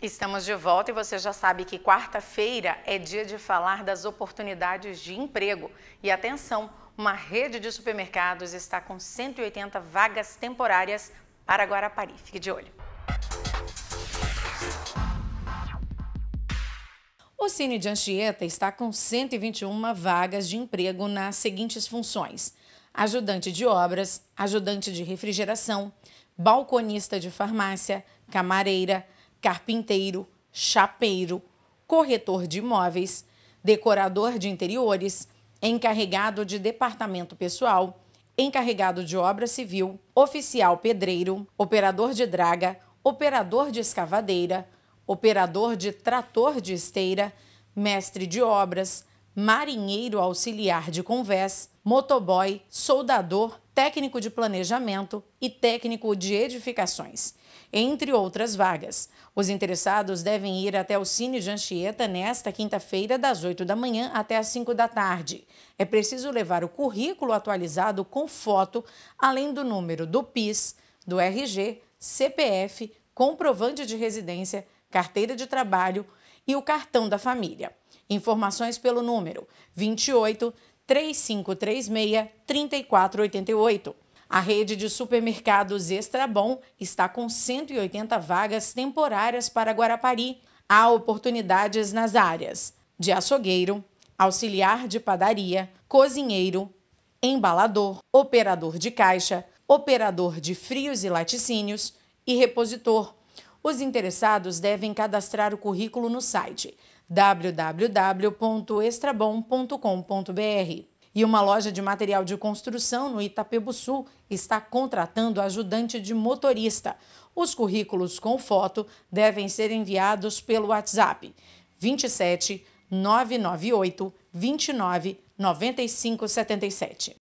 Estamos de volta e você já sabe que quarta-feira é dia de falar das oportunidades de emprego. E atenção, uma rede de supermercados está com 180 vagas temporárias para Guarapari. Fique de olho. O Cine de Anchieta está com 121 vagas de emprego nas seguintes funções: ajudante de obras, ajudante de refrigeração, balconista de farmácia, camareira, carpinteiro, chapeiro, corretor de imóveis, decorador de interiores, encarregado de departamento pessoal, encarregado de obra civil, oficial pedreiro, operador de draga, operador de escavadeira, operador de trator de esteira, mestre de obras, marinheiro auxiliar de convés, motoboy, soldador, técnico de planejamento e técnico de edificações, entre outras vagas. Os interessados devem ir até o Cine de Anchieta nesta quinta-feira, das 8 da manhã até as 5 da tarde. É preciso levar o currículo atualizado com foto, além do número do PIS, do RG, CPF, comprovante de residência, carteira de trabalho e o cartão da família. Informações pelo número 28 3536 3488. A rede de supermercados Extrabom está com 180 vagas temporárias para Guarapari. Há oportunidades nas áreas de açougueiro, auxiliar de padaria, cozinheiro, embalador, operador de caixa, operador de frios e laticínios e repositor. Os interessados devem cadastrar o currículo no site www.extrabom.com.br. E uma loja de material de construção no Itapebo Sul está contratando ajudante de motorista. Os currículos com foto devem ser enviados pelo WhatsApp 27 998 29 9577.